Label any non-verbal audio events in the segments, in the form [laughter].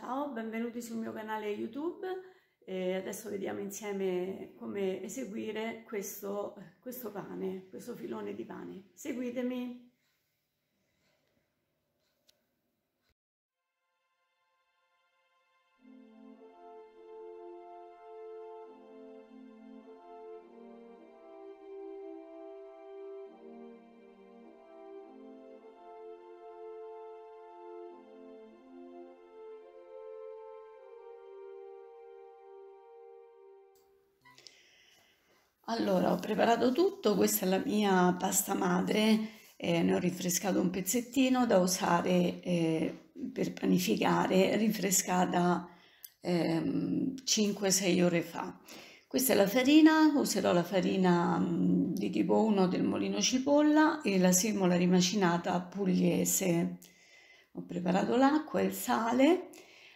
Ciao, benvenuti sul mio canale YouTube. E eh, adesso vediamo insieme come eseguire questo, questo pane, questo filone di pane. Seguitemi! Allora, ho preparato tutto, questa è la mia pasta madre, eh, ne ho rinfrescato un pezzettino da usare eh, per panificare, rinfrescata eh, 5-6 ore fa. Questa è la farina, userò la farina mm, di tipo 1 del Molino Cipolla e la semola rimacinata pugliese. Ho preparato l'acqua e il sale,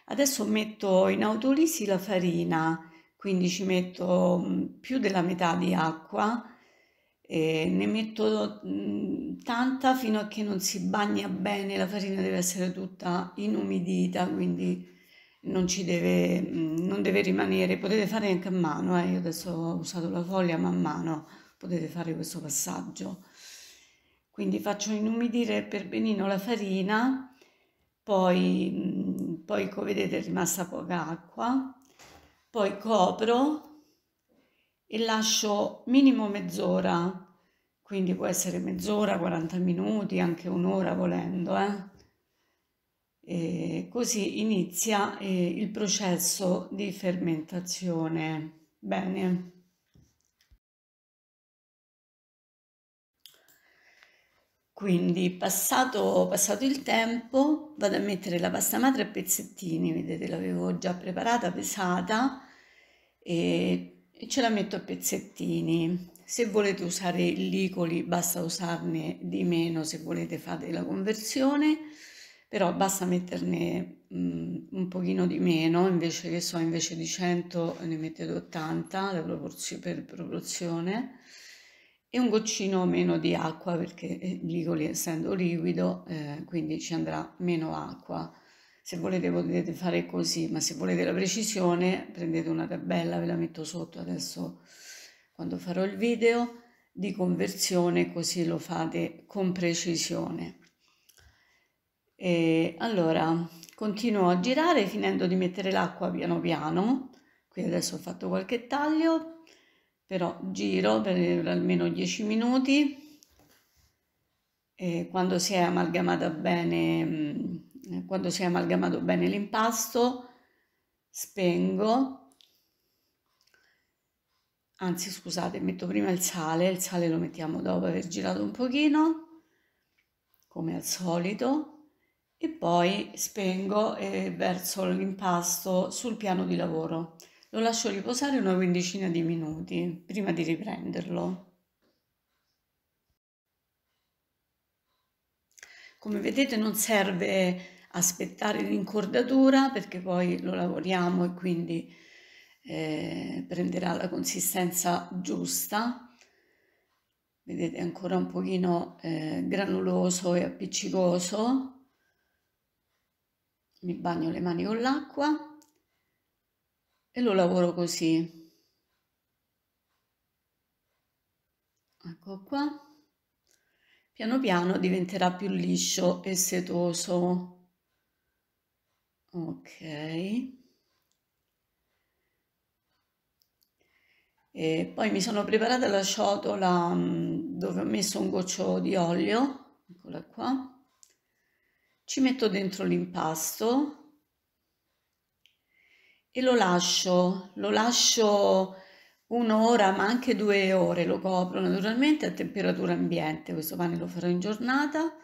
adesso metto in autolisi la farina quindi ci metto mm, più della metà di acqua e ne metto mm, tanta fino a che non si bagna bene, la farina deve essere tutta inumidita, quindi non ci deve, mm, non deve rimanere, potete fare anche a mano, eh. io adesso ho usato la foglia ma a mano potete fare questo passaggio. Quindi faccio inumidire per benino la farina, poi, poi come vedete è rimasta poca acqua, poi copro e lascio minimo mezz'ora, quindi può essere mezz'ora, 40 minuti, anche un'ora volendo, eh? E così inizia eh, il processo di fermentazione. Bene. Quindi passato, passato, il tempo vado a mettere la pasta madre a pezzettini, vedete l'avevo già preparata, pesata e, e ce la metto a pezzettini. Se volete usare i licoli basta usarne di meno se volete fate la conversione, però basta metterne mh, mm, un pochino di meno, invece che so, invece di 100 ne mettete 80 per proporzione e un goccino meno di acqua perché eh, l'igoli essendo liquido eh, quindi ci andrà meno acqua se volete potete fare così ma se volete la precisione prendete una tabella ve la metto sotto adesso quando farò il video di conversione così lo fate con precisione e allora continuo a girare finendo di mettere l'acqua piano piano qui adesso ho fatto qualche taglio però giro per almeno 10 minuti e quando si è amalgamata bene mm, quando si è amalgamato bene l'impasto spengo anzi scusate metto prima il sale il sale lo mettiamo dopo aver girato un pochino come al solito e poi spengo e eh, verso l'impasto sul piano di lavoro lo lascio riposare una quindicina di minuti prima di riprenderlo. Come vedete non serve aspettare l'incordatura perché poi lo lavoriamo e quindi eh, prenderà la consistenza giusta vedete ancora un pochino eh, granuloso e appiccicoso mi bagno le mani con l'acqua e lo lavoro così. Ecco qua. Piano piano diventerà più liscio e setoso. Ok. E poi mi sono preparata la ciotola mm, dove ho messo un goccio di olio, eccola qua. Ci metto dentro l'impasto e lo lascio, lo lascio un'ora ma anche due ore, lo copro naturalmente a temperatura ambiente, questo pane lo farò in giornata.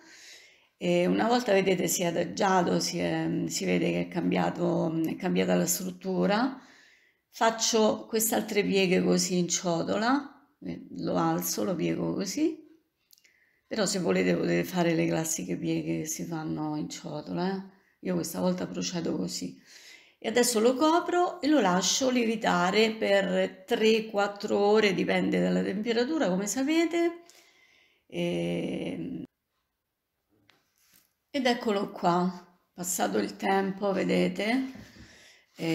E una volta vedete si è adagiato, si, è, si vede che è, cambiato, è cambiata la struttura, faccio queste altre pieghe così in ciotola, eh, lo alzo, lo piego così, però se volete potete fare le classiche pieghe che si fanno in ciotola, eh? io questa volta procedo così e adesso lo copro e lo lascio lievitare per 3-4 ore, dipende dalla temperatura come sapete. E... Ehm, ed eccolo qua, passato il tempo vedete, e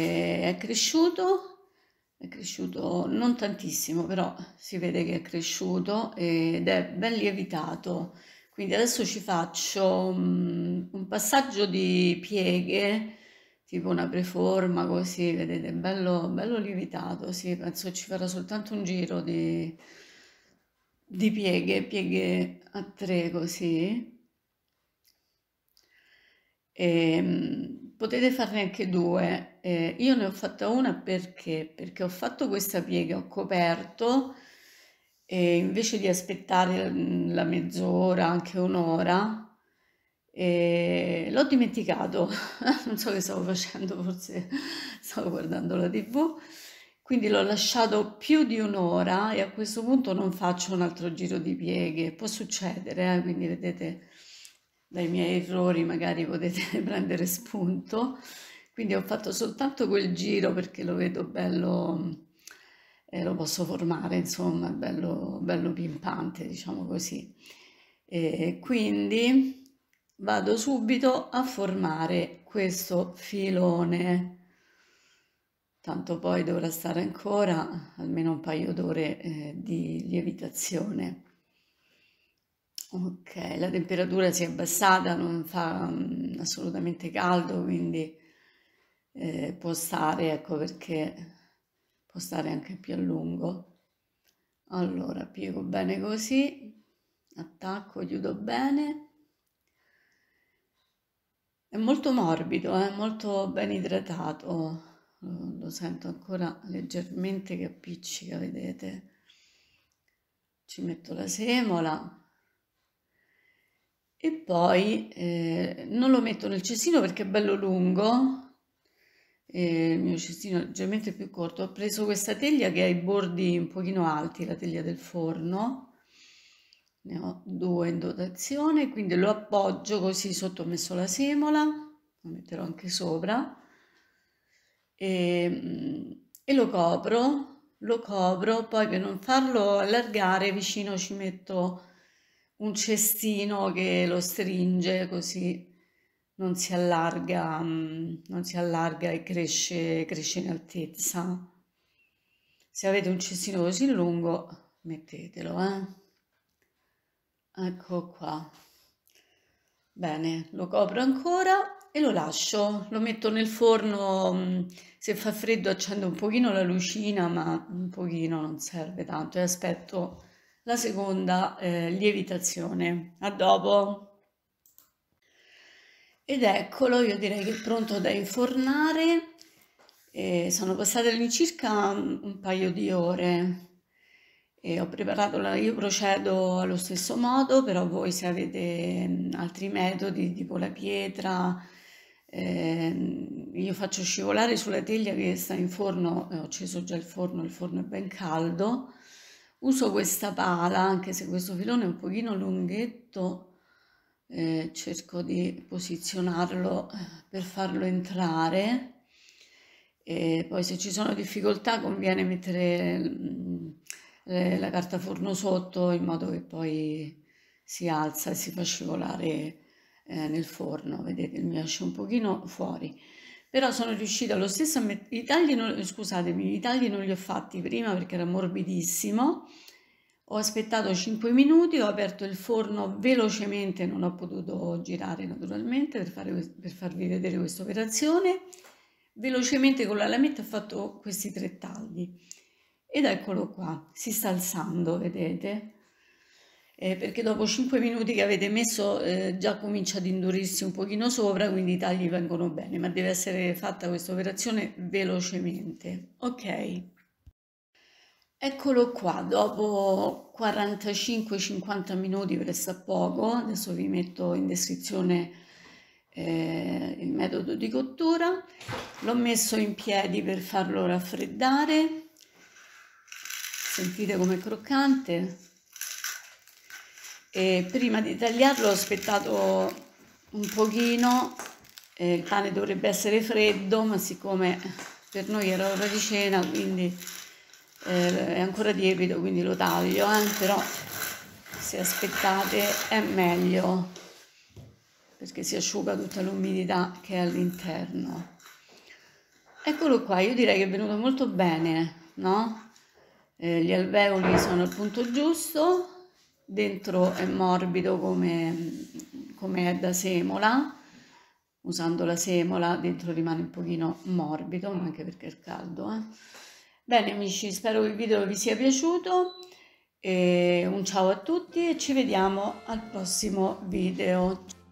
eh, è cresciuto, è cresciuto non tantissimo però si vede che è cresciuto ed è ben lievitato. Quindi adesso ci faccio mm, un passaggio di pieghe tipo una preforma così, vedete, bello, bello lievitato, sì, penso ci farà soltanto un giro di, di pieghe, pieghe a tre così. E, ehm, potete farne anche due, eh, io ne ho fatta una perché? Perché ho fatto questa piega, ho coperto e invece di aspettare mm, la mezz'ora, anche un'ora, e l'ho dimenticato, [laughs] non so che stavo facendo, forse stavo guardando la tv, quindi l'ho lasciato più di un'ora e a questo punto non faccio un altro giro di pieghe, può succedere, eh? quindi vedete dai miei errori magari potete [laughs] prendere spunto, quindi ho fatto soltanto quel giro perché lo vedo bello, e eh, lo posso formare, insomma, bello, bello pimpante, diciamo così. E quindi vado subito a formare questo filone tanto poi dovrà stare ancora almeno un paio d'ore eh, di lievitazione ok la temperatura si è abbassata non fa mh, mm, assolutamente caldo quindi eh, può stare ecco perché può stare anche più a lungo allora piego bene così attacco chiudo bene è molto morbido, è eh, molto ben idratato. Mm, lo sento ancora leggermente che appiccica, vedete. Ci metto la semola. E poi eh, non lo metto nel cestino perché è bello lungo, il mio cestino è leggermente più corto, ho preso questa teglia che ha i bordi un pochino alti, la teglia del forno, ne ho due in dotazione quindi lo appoggio così sotto ho messo la semola lo metterò anche sopra e, ehm, e lo copro lo copro poi per non farlo allargare vicino ci metto un cestino che lo stringe così non si allarga, mm, non si allarga e cresce, cresce in altezza. Se avete un cestino così lungo, mettetelo, eh ecco qua bene lo copro ancora e lo lascio lo metto nel forno mm, se fa freddo accendo un pochino la lucina ma un pochino non serve tanto e aspetto la seconda eh, lievitazione a dopo ed eccolo io direi che è pronto da infornare eh, sono passate all'incirca mm, un paio di ore e ho preparato la, io procedo allo stesso modo, però voi se avete altri metodi, tipo la pietra, eh, io faccio scivolare sulla teglia che sta in forno, eh, ho acceso già il forno, il forno è ben caldo, uso questa pala, anche se questo filone è un pochino lunghetto, eh, cerco di posizionarlo eh, per farlo entrare, e poi se ci sono difficoltà conviene mettere le, eh, la carta forno sotto in modo che poi si alza e si fa scivolare eh, nel forno, vedete mi lascia un pochino fuori. Però sono riuscita lo stesso a mettere, i tagli non, scusatemi, i tagli non li ho fatti prima perché era morbidissimo, ho aspettato 5 minuti, ho aperto il forno velocemente, non ho potuto girare naturalmente per, fare, per farvi vedere questa operazione, velocemente con la lametta ho fatto questi tre tagli. Ed eccolo qua, si sta alzando, vedete? Eh, perché dopo 5 minuti che avete messo eh, già comincia ad indurirsi un pochino sopra, quindi i tagli vengono bene, ma deve essere fatta questa operazione velocemente. Ok. Eccolo qua, dopo 45-50 minuti presta poco, adesso vi metto in descrizione eh, il metodo di cottura, l'ho messo in piedi per farlo raffreddare, sentite com'è croccante e prima di tagliarlo ho aspettato un pochino eh, il pane dovrebbe essere freddo ma siccome per noi era ora di cena quindi eh, è ancora tiepido quindi lo taglio eh? però se aspettate è meglio perché si asciuga tutta l'umidità che è all'interno eccolo qua io direi che è venuto molto bene no? eh, gli alveoli sono al punto giusto, dentro è morbido come, come è da semola, usando la semola dentro rimane un pochino morbido, anche perché è caldo. Eh. Bene amici, spero che il video vi sia piaciuto, e un ciao a tutti e ci vediamo al prossimo video.